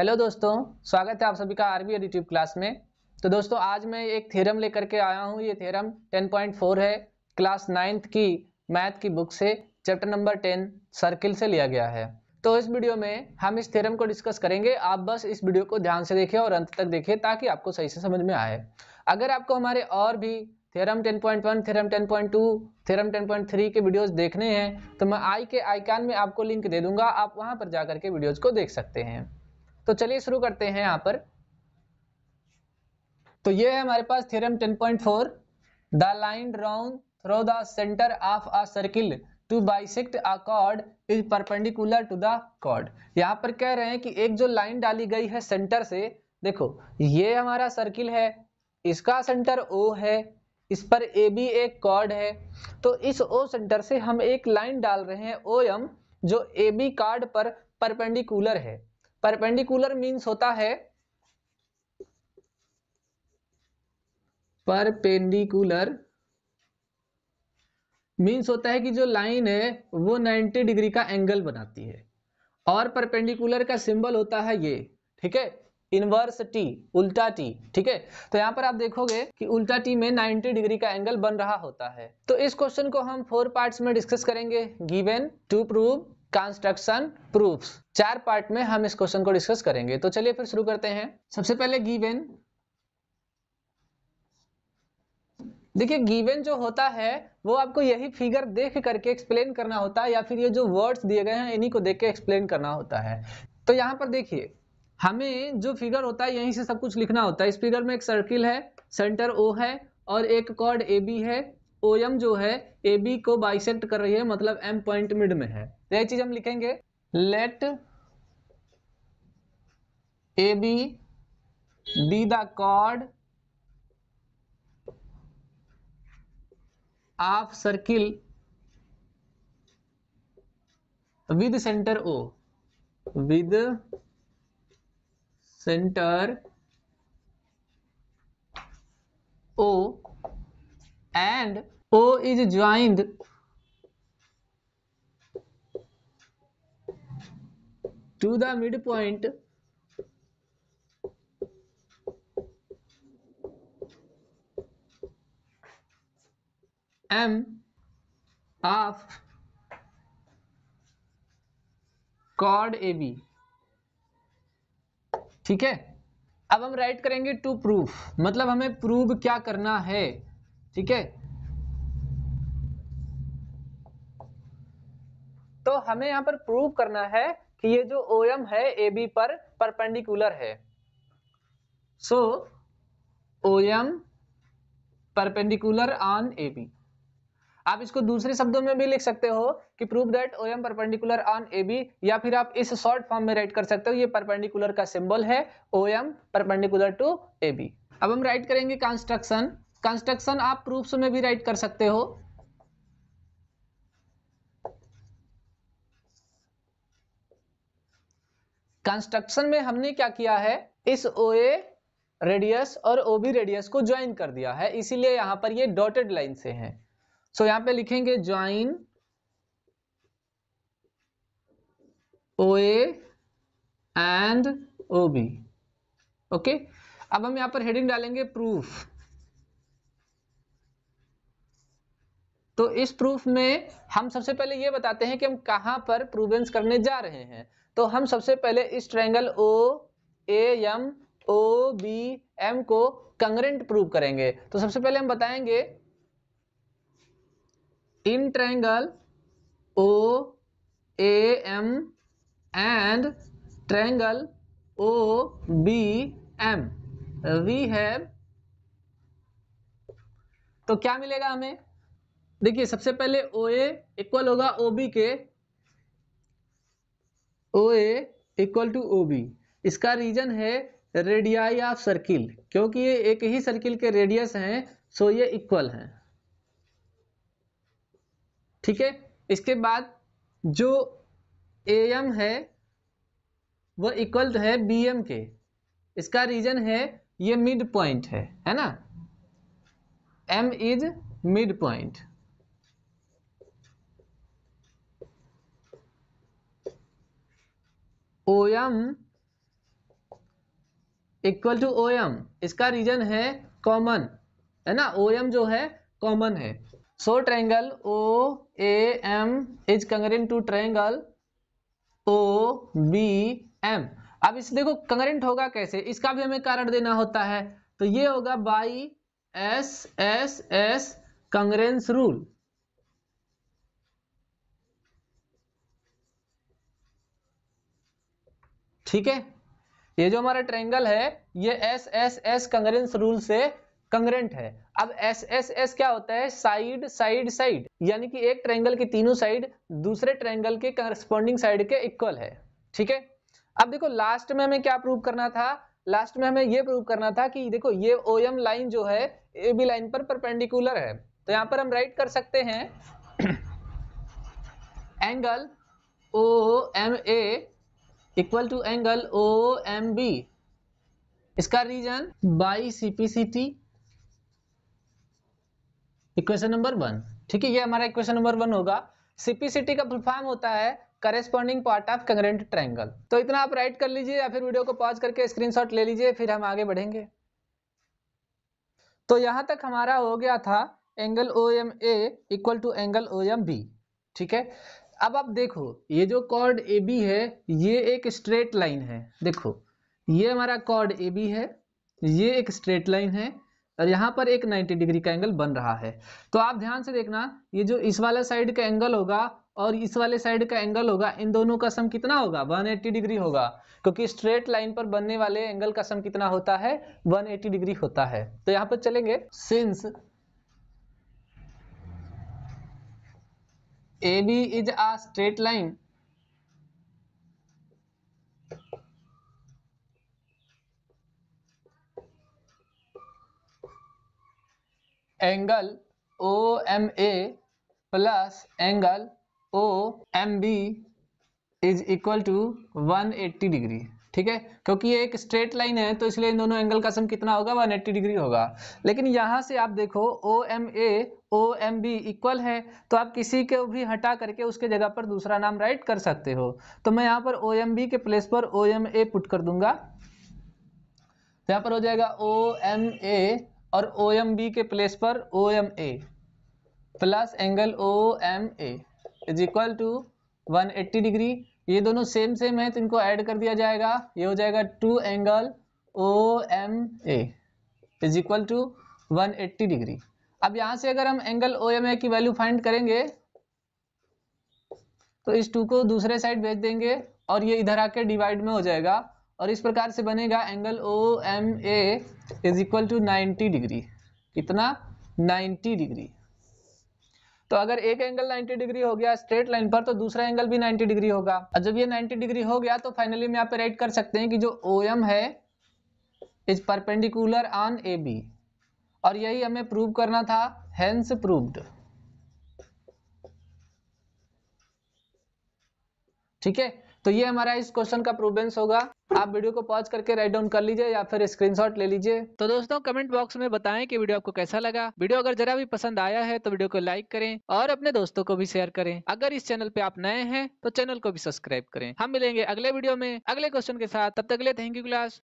hello दोस्तों स्वागत है आप सभी का आरबी और यूट्यूब क्लास में तो दोस्तों आज मैं एक थ्योरम लेकर के आया हूँ ये थ्योरम 10.4 है क्लास नाइन्थ की मैथ की बुक से चैप्टर नंबर 10 सर्किल से लिया गया है तो इस वीडियो में हम इस थ्योरम को डिस्कस करेंगे आप बस इस वीडियो को ध्यान से देखें और अंत तक देखिए ताकि आपको सही से समझ में आए अगर आपको हमारे और भी theorem theorem ten ten point one point two theorem ten point three के वीडियोस देखने हैं तो मैं आई के आइकन में आपको लिंक दे दूंगा आप वहां पर जाकर के वीडियोस को देख सकते हैं तो चलिए शुरू करते हैं यहां पर तो ये है हमारे पास theorem 10.4 the line drawn through the centre of a circle to bisect a chord is perpendicular to the chord यहां पर कह रहे हैं कि एक जो लाइन डाली गई है सेंटर से देखो ये हमारा सर्किल है इसका सेंटर ओ है इस पर ए बी एक कॉर्ड है तो इस ओ सेंटर से हम एक लाइन डाल रहे हैं ओ एम जो ए बी कार्ड पर परपेंडिकुलर है परपेंडिकुलर मींस होता है परपेंडिकुलर मींस होता है कि जो लाइन है वो 90 डिग्री का एंगल बनाती है और परपेंडिकुलर का सिंबल होता है ये ठीक है इनवर्स टी उल्टा टी ठीक है तो यहां पर आप देखोगे कि उल्टा टी में 90 डिग्री का एंगल बन रहा होता है तो इस क्वेश्चन को हम फोर पार्ट्स में डिस्कस करेंगे given to prove construction proofs चार पार्ट में हम इस क्वेश्चन को डिस्कस करेंगे तो चलिए फिर शुरू करते हैं सबसे पहले गिवेन देखिए गिवेन जो होता है वो आपको यही फिगर देख करके एक्सप्लेन करना होता है या फिर ये जो वर्ड्स दिए गए हैं इन्हीं को देख के एक्सप्लेन करना होता है तो यहाँ पर देखिए हमें जो फिगर होता है यहीं से सब कुछ लिखना होता है इस फिगर में एक सर्किल है सेंटर ओ है और एक कॉर्ड ए बी है ओ एम जो है ए बी को बाइसेक्ट कर रही है मतलब एम पॉइंट मिड में है तो यह चीज हम लिखेंगे let A B B the chord of circle with centre O with centre O and O is joined to the midpoint m of chord ab ठीक है अब हम राइट करेंगे टू प्रूफ मतलब हमें प्रूव क्या करना है ठीक है तो हमें यहां पर प्रूव करना है कि ये जो ओ एम है ए बी पर परपेंडिकुलर है so O M perpendicular on A B आप इसको दूसरे शब्दों में भी लिख सकते हो कि prove that O M perpendicular on A B या फिर आप इस शॉर्ट फॉर्म में राइट कर सकते हो ये परपेंडिकुलर का सिंबल है O M perpendicular to A B अब हम राइट करेंगे कंस्ट्रक्शन कंस्ट्रक्शन आप प्रूफ्स में भी राइट कर सकते हो कंस्ट्रक्शन में हमने क्या किया है इस ओ ए रेडियस और ओ बी रेडियस को ज्वाइन कर दिया है इसीलिए यहां पर ये डॉटेड लाइन से है सो so, यहां पे लिखेंगे join O A and O B okay अब हम यहां पर हेडिंग डालेंगे प्रूफ तो इस प्रूफ में हम सबसे पहले ये बताते हैं कि हम कहां पर प्रूवेंस करने जा रहे हैं तो हम सबसे पहले इस triangle O A M O B M को कंग्रेंट प्रूव करेंगे तो सबसे पहले हम बताएंगे in triangle O A M and triangle O B M we have तो क्या मिलेगा हमें देखिए सबसे पहले ओ ए इक्वल होगा ओ बी के O A equal to O B इसका रीजन है रेडियाई ऑफ सर्किल क्योंकि ये एक ही सर्किल के रेडियस हैं सो ये इक्वल हैं ठीक है इसके बाद जो ए एम है वह इक्वल है बी एम के इसका रीजन है ये मिड पॉइंट है है ना M is mid point O M equal to O M इसका रीजन है कॉमन है ना ओ एम जो है कॉमन है so triangle O A M is congruent to triangle O B M अब इस देखो कंगरेंट होगा कैसे इसका भी हमें कारण देना होता है तो ये होगा by S S S congruence rule ठीक है ये जो हमारा ट्रेंगल है ये S S S congruence rule से कंग्रेंट है अब एस एस एस क्या होता है साइड साइड साइड यानी कि एक ट्रेंगल की तीनों साइड दूसरे ट्रेंगल के करस्पॉन्डिंग साइड के इक्वल है ठीक है अब देखो लास्ट में हमें क्या प्रूव करना था लास्ट में हमें ये प्रूव करना था कि देखो ये ओ एम लाइन जो है ए बी लाइन पर परपेंडिकुलर है तो यहां पर हम राइट कर सकते हैं angle O M A equal to angle O M B इसका reason by C C T equation number one ठीक है ये हमारा इक्वेशन नंबर वन होगा सीपीसीटी का फुल फॉर्म होता है corresponding part of congruent triangle तो इतना आप राइट कर लीजिए या फिर वीडियो को पॉज करके स्क्रीनशॉट ले लीजिए फिर हम आगे बढ़ेंगे तो यहां तक हमारा हो गया था angle O M A equal to angle O M B ठीक है अब आप देखो ये जो कॉर्ड ए बी है ये एक स्ट्रेट लाइन है देखो ये हमारा कॉर्ड ए बी है ये एक स्ट्रेट लाइन है और यहाँ पर एक 90 डिग्री का एंगल बन रहा है तो आप ध्यान से देखना ये जो इस वाले साइड का एंगल होगा और इस वाले साइड का एंगल होगा इन दोनों का सम कितना होगा 180 डिग्री होगा क्योंकि स्ट्रेट लाइन पर बनने वाले एंगल का सम कितना होता है 180 डिग्री होता है तो यहाँ पर चलेंगे since AB is a straight line angle OMA plus angle OMB is equal to 180 degree ठीक है क्योंकि ये एक स्ट्रेट लाइन है तो इसलिए इन दोनों एंगल का सम कितना होगा वन एट्टी डिग्री होगा लेकिन यहाँ से आप देखो O M A O M B equal है तो आप किसी को भी हटा करके उसके जगह पर दूसरा नाम राइट कर सकते हो तो मैं यहाँ पर ओ एम बी के प्लेस पर ओ एम ए पुट कर दूंगा तो यहाँ पर हो जाएगा ओ एम ए और ओ एम बी के प्लेस पर O M A plus angle O M A is equal to one eighty degree ये दोनों सेम सेम है तो इनको ऐड कर दिया जाएगा ये हो जाएगा two angle O M A is equal to one eighty degree अब यहाँ से अगर हम एंगल ओ एम ए की वैल्यू फाइंड करेंगे तो इस टू को दूसरे साइड भेज देंगे और ये इधर आके डिवाइड में हो जाएगा और इस प्रकार से बनेगा angle O M A is equal to ninety degree कितना नाइन्टी डिग्री तो अगर एक एंगल 90 डिग्री हो गया स्ट्रेट लाइन पर तो दूसरा एंगल भी 90 डिग्री होगा और जब ये 90 डिग्री हो गया तो फाइनली हम यहाँ पे राइट कर सकते हैं कि जो ओ एम है is perpendicular on A B और यही हमें प्रूव करना था हेंस प्रूव्ड ठीक है तो ये हमारा इस क्वेश्चन का प्रूवेंस होगा आप वीडियो को पॉज करके राइट डाउन कर लीजिए या फिर स्क्रीनशॉट ले लीजिए तो दोस्तों कमेंट बॉक्स में बताएं कि वीडियो आपको कैसा लगा वीडियो अगर जरा भी पसंद आया है तो वीडियो को लाइक करें और अपने दोस्तों को भी शेयर करें अगर इस चैनल पे आप नए हैं तो चैनल को भी सब्सक्राइब करें हम मिलेंगे अगले वीडियो में अगले क्वेश्चन के साथ तब तक के थैंक यू क्लास